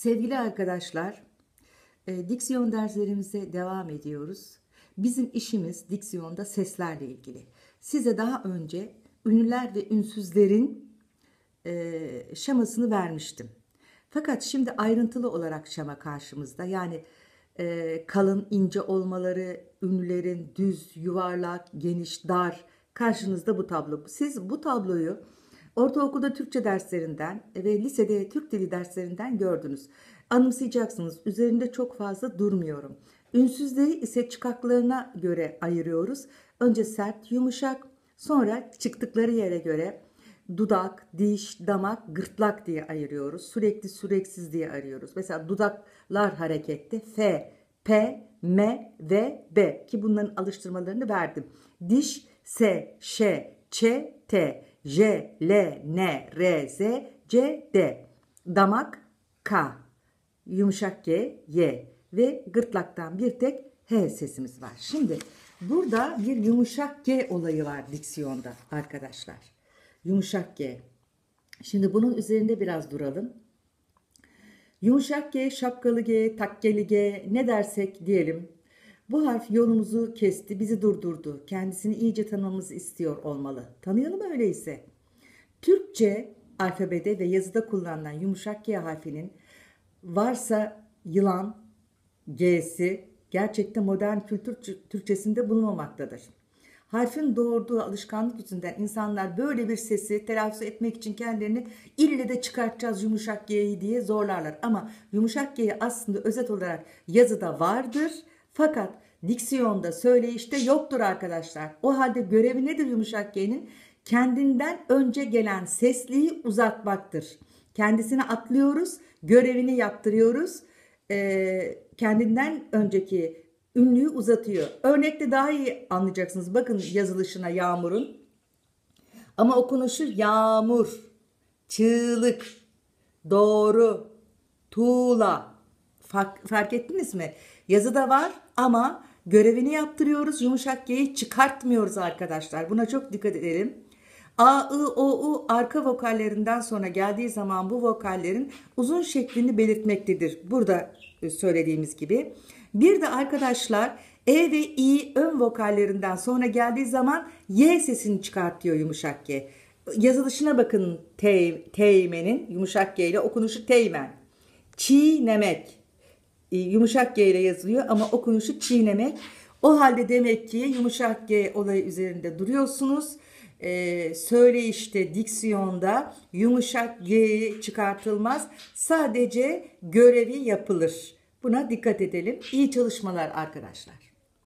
Sevgili arkadaşlar, e, diksiyon derslerimize devam ediyoruz. Bizim işimiz diksiyonda seslerle ilgili. Size daha önce ünlüler ve ünsüzlerin e, şemasını vermiştim. Fakat şimdi ayrıntılı olarak şema karşımızda. Yani e, kalın, ince olmaları, ünlülerin düz, yuvarlak, geniş, dar karşınızda bu tablo. Siz bu tabloyu Ortaokulda Türkçe derslerinden ve lisede Türk dili derslerinden gördünüz. Anımsayacaksınız üzerinde çok fazla durmuyorum. Ünsüzleri ise çıkaklarına göre ayırıyoruz. Önce sert, yumuşak, sonra çıktıkları yere göre dudak, diş, damak, gırtlak diye ayırıyoruz. Sürekli süreksiz diye ayırıyoruz. Mesela dudaklar harekette F, P, M ve B ki bunların alıştırmalarını verdim. Diş, S, Ş, Ç, T. J, L, N, R, Z, C, D. Damak K. Yumuşak G, Y ve gırtlaktan bir tek H sesimiz var. Şimdi burada bir yumuşak G olayı var diksiyonda arkadaşlar. Yumuşak G. Şimdi bunun üzerinde biraz duralım. Yumuşak G, şapkalı G, takkeli G ne dersek diyelim bu harf yolumuzu kesti, bizi durdurdu. Kendisini iyice tanımamız istiyor olmalı. Tanıyalım öyleyse. Türkçe alfabede ve yazıda kullanılan yumuşak G harfinin varsa yılan G'si gerçekte modern kültür Türkçesinde bulunmamaktadır. Harfin doğurduğu alışkanlık yüzünden insanlar böyle bir sesi telaffuz etmek için kendilerini ille de çıkartacağız yumuşak G'yi diye zorlarlar. Ama yumuşak G aslında özet olarak yazıda vardır fakat diksiyonda, söyleyişte yoktur arkadaşlar. O halde görevi nedir yumuşak G'nin? Kendinden önce gelen sesliği uzatmaktır. Kendisini atlıyoruz, görevini yaptırıyoruz. Ee, kendinden önceki ünlüyü uzatıyor. Örnekte daha iyi anlayacaksınız. Bakın yazılışına Yağmur'un. Ama okunuşu Yağmur, Çığlık, Doğru, Tuğla. Fark, fark ettiniz mi? Yazı da var ama görevini yaptırıyoruz. Yumuşak G'yi çıkartmıyoruz arkadaşlar. Buna çok dikkat edelim. A, I, O, U arka vokallerinden sonra geldiği zaman bu vokallerin uzun şeklini belirtmektedir. Burada e, söylediğimiz gibi. Bir de arkadaşlar E ve İ ön vokallerinden sonra geldiği zaman Y sesini çıkartıyor yumuşak G. Yazılışına bakın te, Teğmen'in yumuşak G ile okunuşu Teğmen. Çiğnemek e, yumuşak G ile yazılıyor ama okunuşu çiğnemek. O halde demek ki yumuşak G olayı üzerinde duruyorsunuz. Ee, söyleyişte, diksiyonda yumuşak G çıkartılmaz. Sadece görevi yapılır. Buna dikkat edelim. İyi çalışmalar arkadaşlar.